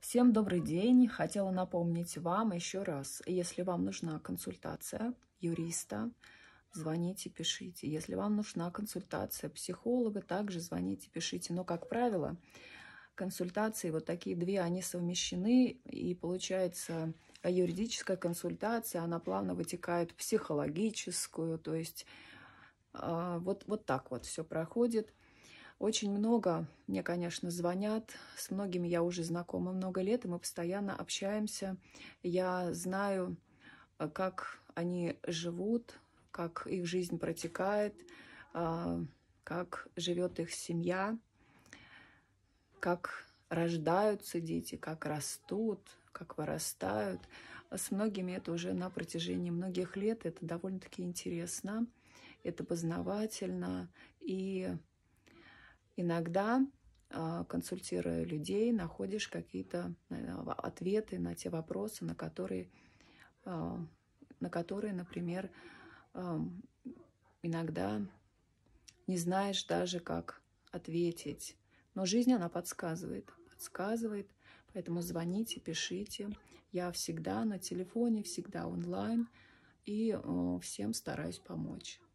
Всем добрый день. Хотела напомнить вам еще раз, если вам нужна консультация юриста, звоните, пишите. Если вам нужна консультация психолога, также звоните, пишите. Но, как правило, консультации, вот такие две, они совмещены, и получается юридическая консультация, она плавно вытекает в психологическую, то есть а, вот, вот так вот все проходит. Очень много мне, конечно, звонят. С многими я уже знакома много лет, и мы постоянно общаемся. Я знаю, э, как они живут, как их жизнь протекает, а, как живет их семья, как рождаются дети, как растут, как вырастают. С многими это уже на протяжении многих лет. Это довольно-таки интересно, это познавательно. И иногда а, консультируя людей, находишь какие-то ответы на те вопросы, на которые, а, на которые например, а, иногда не знаешь даже, как ответить. Но жизнь, она подсказывает, подсказывает. Поэтому звоните, пишите. Я всегда на телефоне, всегда онлайн. И всем стараюсь помочь.